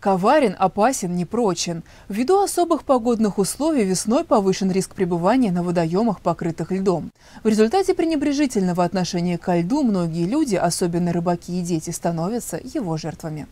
Коварен, опасен, непрочен. Ввиду особых погодных условий весной повышен риск пребывания на водоемах, покрытых льдом. В результате пренебрежительного отношения ко льду многие люди, особенно рыбаки и дети, становятся его жертвами.